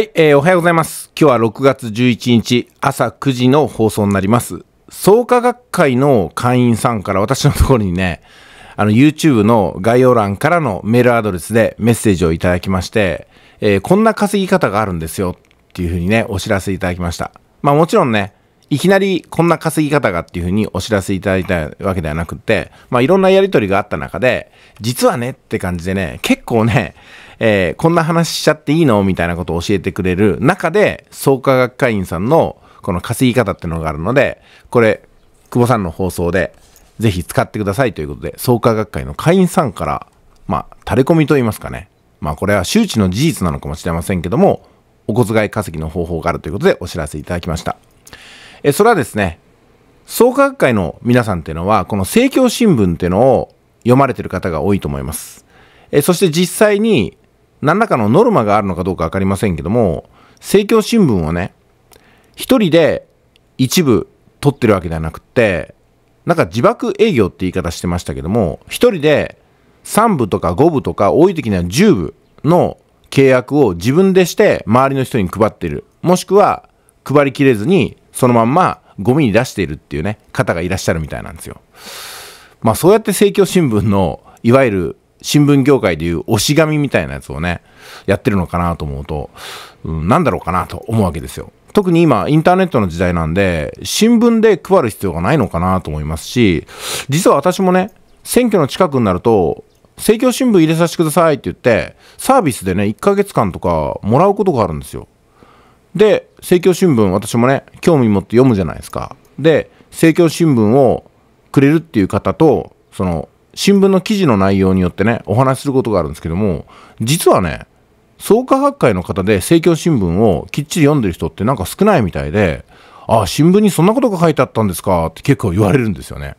はい、えー、おはようございます。今日は6月11日朝9時の放送になります。創価学会の会員さんから私のところにね、あの YouTube の概要欄からのメールアドレスでメッセージをいただきまして、えー、こんな稼ぎ方があるんですよっていうふうにね、お知らせいただきました。まあもちろんね、いきなりこんな稼ぎ方がっていうふうにお知らせいただいたわけではなくて、まあいろんなやりとりがあった中で、実はねって感じでね、結構ね、えー、こんな話しちゃっていいのみたいなことを教えてくれる中で、創価学会員さんのこの稼ぎ方っていうのがあるので、これ、久保さんの放送で、ぜひ使ってくださいということで、創価学会の会員さんから、まあ、垂れ込みと言いますかね。まあ、これは周知の事実なのかもしれませんけども、お小遣い稼ぎの方法があるということでお知らせいただきました。えそれはですね、創価学会の皆さんっていうのは、この政教新聞っていうのを読まれてる方が多いと思います。えそして実際に何らかのノルマがあるのかどうかわかりませんけども、政教新聞をね、一人で一部取ってるわけではなくて、なんか自爆営業って言い方してましたけども、一人で3部とか5部とか多い時には10部の契約を自分でして周りの人に配ってる。もしくは配りきれずにそのまんまゴミに出しているっていうね、方がいらっしゃるみたいなんですよ。まあそうやって政教新聞の、いわゆる新聞業界でいう押し紙みたいなやつをね、やってるのかなと思うと、うん、なんだろうかなと思うわけですよ。特に今、インターネットの時代なんで、新聞で配る必要がないのかなと思いますし、実は私もね、選挙の近くになると、政教新聞入れさせてくださいって言って、サービスでね、1ヶ月間とかもらうことがあるんですよ。で、政教新聞、私もね、興味持って読むじゃないですか。で、政教新聞をくれるっていう方と、その、新聞の記事の内容によってね、お話しすることがあるんですけども、実はね、創価学会の方で政教新聞をきっちり読んでる人ってなんか少ないみたいで、ああ、新聞にそんなことが書いてあったんですかって結構言われるんですよね。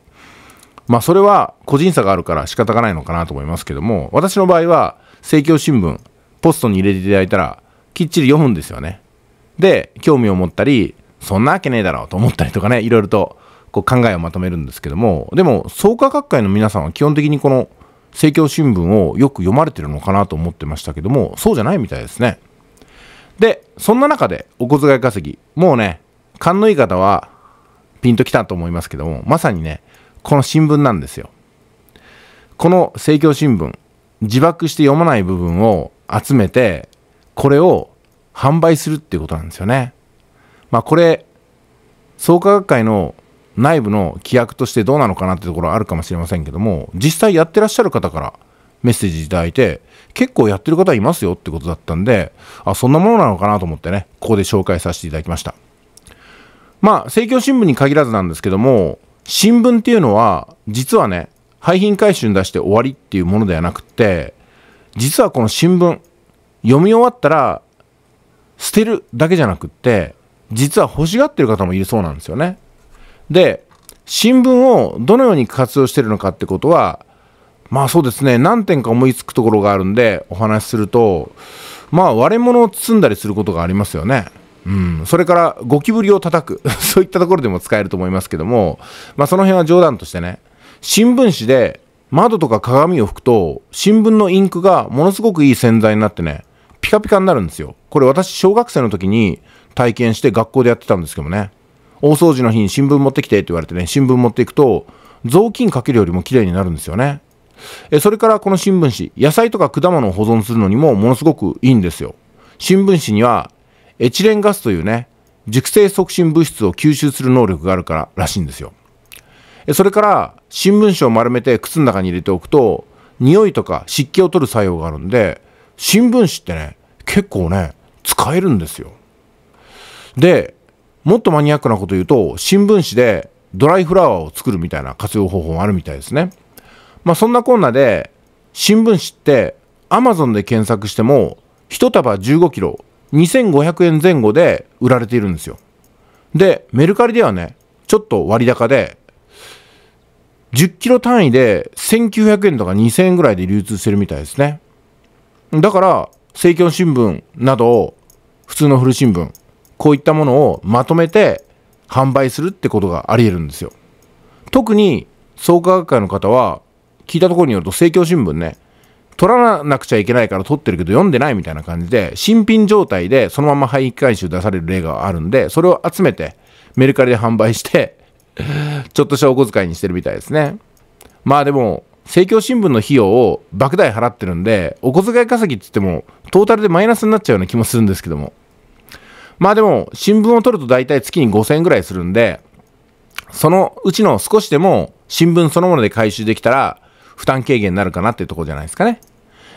まあ、それは個人差があるから仕方がないのかなと思いますけども、私の場合は、政教新聞、ポストに入れていただいたら、きっちり読むんですよね。で、興味を持ったり、そんなわけねえだろうと思ったりとかね、いろいろとこう考えをまとめるんですけども、でも、創価学会の皆さんは基本的にこの、政教新聞をよく読まれてるのかなと思ってましたけども、そうじゃないみたいですね。で、そんな中でお小遣い稼ぎ、もうね、勘のいい方はピンときたと思いますけども、まさにね、この新聞なんですよ。この政教新聞、自爆して読まない部分を集めて、これを販売するっていうことなんですよね。まあこれ、創価学会の内部の規約としてどうなのかなってところはあるかもしれませんけども、実際やってらっしゃる方からメッセージいただいて、結構やってる方いますよってことだったんで、あ、そんなものなのかなと思ってね、ここで紹介させていただきました。まあ、政教新聞に限らずなんですけども、新聞っていうのは、実はね、廃品回収に出して終わりっていうものではなくて、実はこの新聞、読み終わったら捨てるだけじゃなくって、実は欲しがってる方もいるそうなんですよね。で、新聞をどのように活用してるのかってことは、まあそうですね、何点か思いつくところがあるんで、お話しすると、まあ割れ物を包んだりすることがありますよね。うん、それからゴキブリを叩く そういったところでも使えると思いますけども、まあ、その辺は冗談としてね新聞紙で窓とか鏡を拭くと新聞のインクがものすごくいい洗剤になってねピカピカになるんですよ。これ私小学生の時に体験して学校でやってたんですけどね。大掃除の日に新聞持ってきてって言われてね、新聞持っていくと、雑巾かけるよりも綺麗になるんですよね。えそれからこの新聞紙、野菜とか果物を保存するのにもものすごくいいんですよ。新聞紙にはエチレンガスというね、熟成促進物質を吸収する能力があるかららしいんですよ。えそれから新聞紙を丸めて靴の中に入れておくと、匂いとか湿気を取る作用があるんで、新聞紙ってね、結構ね、使えるんですよ。で、もっとマニアックなこと言うと、新聞紙でドライフラワーを作るみたいな活用方法もあるみたいですね。まあそんなこんなで、新聞紙って Amazon で検索しても、1束15キロ、2500円前後で売られているんですよ。で、メルカリではね、ちょっと割高で、10キロ単位で1900円とか2000円ぐらいで流通してるみたいですね。だから、政教新聞など、普通の古新聞、こういったものをまとめて販売するってことがあり得るんですよ。特に、創価学会の方は、聞いたところによると、政教新聞ね、取らなくちゃいけないから取ってるけど読んでないみたいな感じで、新品状態でそのまま廃棄回収出される例があるんで、それを集めてメルカリで販売してちょっとしたお小遣いにしてるみたいですね。まあでも、政教新聞の費用を莫大払ってるんで、お小遣い稼ぎって言っても、トータルでマイナスになっちゃうような気もするんですけども。まあでも、新聞を取ると大体月に5000円ぐらいするんで、そのうちの少しでも新聞そのもので回収できたら、負担軽減になるかなっていうとこじゃないですかね。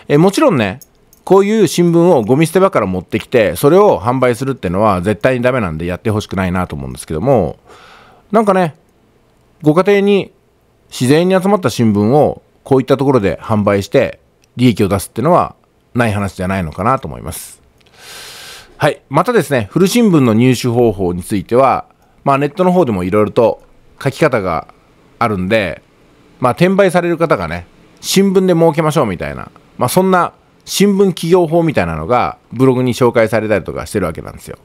えもちろんね、こういう新聞をゴミ捨て場から持ってきて、それを販売するっていうのは絶対にダメなんでやってほしくないなと思うんですけども、なんかね、ご家庭に自然に集まった新聞をこういったところで販売して利益を出すっていうのはない話じゃないのかなと思います。はい。またですね、古新聞の入手方法については、まあネットの方でもいろいろと書き方があるんで、まあ転売される方がね、新聞で儲けましょうみたいな、まあそんな新聞企業法みたいなのがブログに紹介されたりとかしてるわけなんですよ。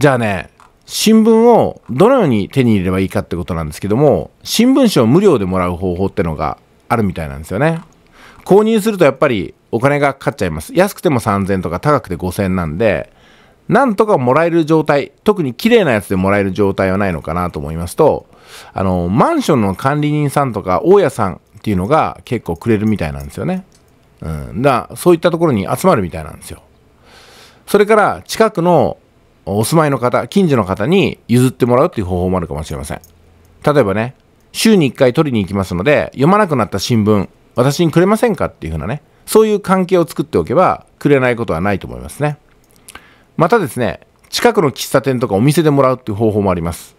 じゃあね、新聞をどのように手に入れればいいかってことなんですけども新聞紙を無料でもらう方法ってのがあるみたいなんですよね購入するとやっぱりお金がかかっちゃいます安くても3000とか高くて5000なんでなんとかもらえる状態特に綺麗なやつでもらえる状態はないのかなと思いますとあのマンションの管理人さんとか大家さんっていうのが結構くれるみたいなんですよね、うん、だそういったところに集まるみたいなんですよそれから近くのお住まいの方、近所の方に譲ってもらうっていう方法もあるかもしれません。例えばね、週に1回取りに行きますので、読まなくなった新聞、私にくれませんかっていう風なね、そういう関係を作っておけば、くれないことはないと思いますね。またですね、近くの喫茶店とかお店でもらうっていう方法もあります。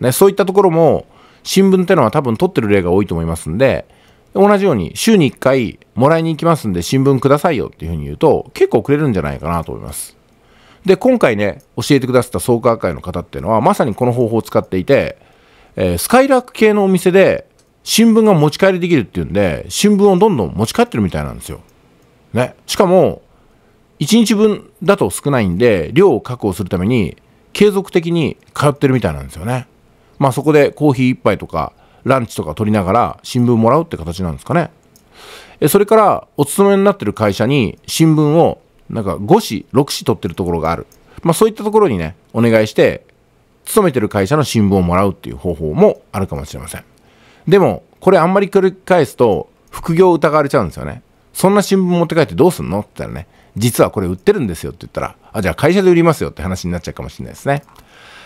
ね、そういったところも、新聞ってのは多分取ってる例が多いと思いますんで、同じように週に1回もらいに行きますんで新聞くださいよっていうふうに言うと結構くれるんじゃないかなと思います。で、今回ね、教えてくださった創価会の方っていうのは、まさにこの方法を使っていて、えー、スカイラック系のお店で、新聞が持ち帰りできるっていうんで、新聞をどんどん持ち帰ってるみたいなんですよ。ね。しかも、1日分だと少ないんで、量を確保するために、継続的に通ってるみたいなんですよね。まあそこでコーヒー1杯とか、ランチとか取りながら新聞もらうって形なんですかね。それから、お勤めになってる会社に新聞をなんか5紙、6紙取ってるところがある。まあそういったところにね、お願いして、勤めてる会社の新聞をもらうっていう方法もあるかもしれません。でも、これあんまり繰り返すと、副業を疑われちゃうんですよね。そんな新聞持って帰ってどうすんのって言ったらね、実はこれ売ってるんですよって言ったら、あ、じゃあ会社で売りますよって話になっちゃうかもしれないですね。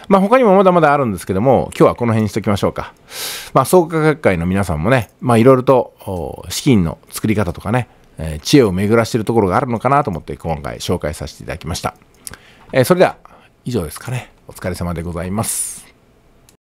まあ他にもまだまだあるんですけども、今日はこの辺にしときましょうか。まあ創価学会の皆さんもね、まあいろいろと資金の作り方とかね、えー、知恵を巡らしているところがあるのかなと思って今回紹介させていただきました。えー、それでは以上ですかね。お疲れ様でございます。